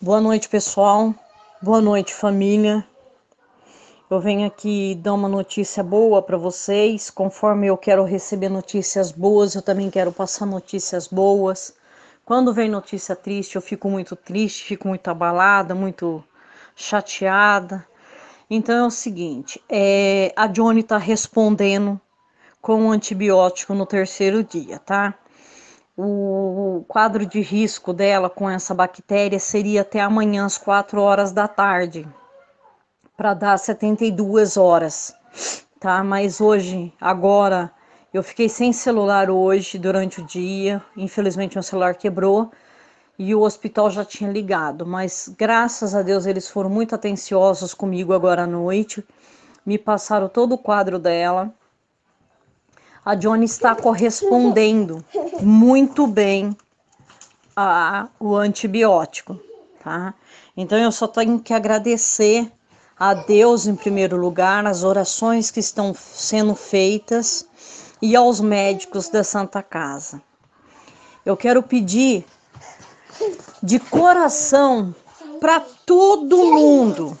Boa noite, pessoal. Boa noite, família. Eu venho aqui dar uma notícia boa para vocês. Conforme eu quero receber notícias boas, eu também quero passar notícias boas. Quando vem notícia triste, eu fico muito triste, fico muito abalada, muito chateada. Então é o seguinte: é, a Johnny está respondendo com um antibiótico no terceiro dia, tá? o quadro de risco dela com essa bactéria seria até amanhã às 4 horas da tarde, para dar 72 horas, tá? Mas hoje, agora, eu fiquei sem celular hoje durante o dia, infelizmente meu celular quebrou e o hospital já tinha ligado, mas graças a Deus eles foram muito atenciosos comigo agora à noite, me passaram todo o quadro dela a Johnny está correspondendo muito bem ao antibiótico, tá? Então eu só tenho que agradecer a Deus em primeiro lugar, as orações que estão sendo feitas e aos médicos da Santa Casa. Eu quero pedir de coração para todo mundo,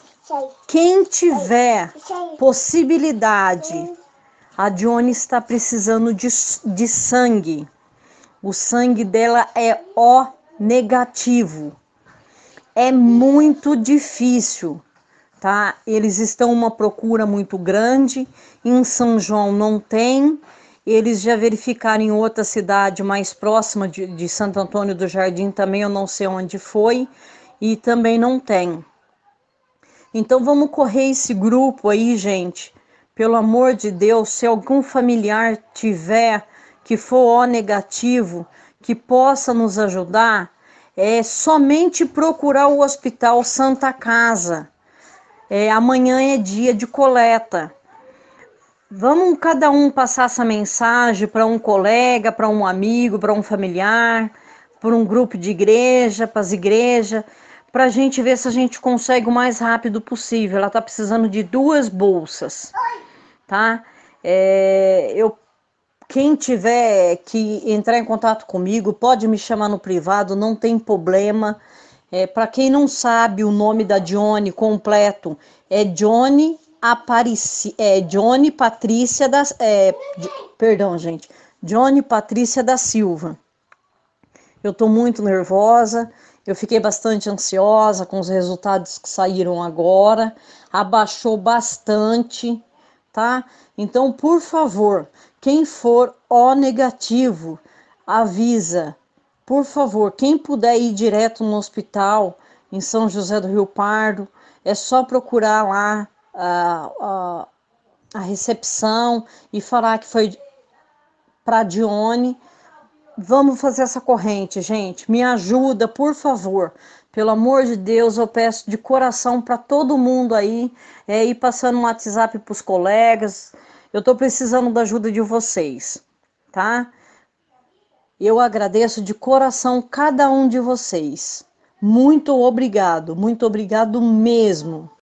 quem tiver possibilidade a Dione está precisando de, de sangue. O sangue dela é O negativo. É muito difícil, tá? Eles estão uma procura muito grande. Em São João não tem. Eles já verificaram em outra cidade mais próxima de, de Santo Antônio do Jardim também, eu não sei onde foi, e também não tem. Então vamos correr esse grupo aí, gente, pelo amor de Deus, se algum familiar tiver que for O negativo, que possa nos ajudar, é somente procurar o Hospital Santa Casa. É, amanhã é dia de coleta. Vamos cada um passar essa mensagem para um colega, para um amigo, para um familiar, para um grupo de igreja, para as igrejas, para a gente ver se a gente consegue o mais rápido possível. Ela está precisando de duas bolsas tá? É, eu quem tiver que entrar em contato comigo pode me chamar no privado, não tem problema. É, Para quem não sabe o nome da Johnny completo é Johnny Apareci, é Johnny Patrícia da, é, perdão gente, Johnny Patrícia da Silva. Eu estou muito nervosa, eu fiquei bastante ansiosa com os resultados que saíram agora, abaixou bastante tá? Então, por favor, quem for O negativo, avisa. Por favor, quem puder ir direto no hospital em São José do Rio Pardo, é só procurar lá a, ah, a, ah, a recepção e falar que foi para Dione Vamos fazer essa corrente, gente. Me ajuda, por favor. Pelo amor de Deus, eu peço de coração para todo mundo aí, é, ir passando um WhatsApp para os colegas. Eu estou precisando da ajuda de vocês, tá? Eu agradeço de coração cada um de vocês. Muito obrigado, muito obrigado mesmo.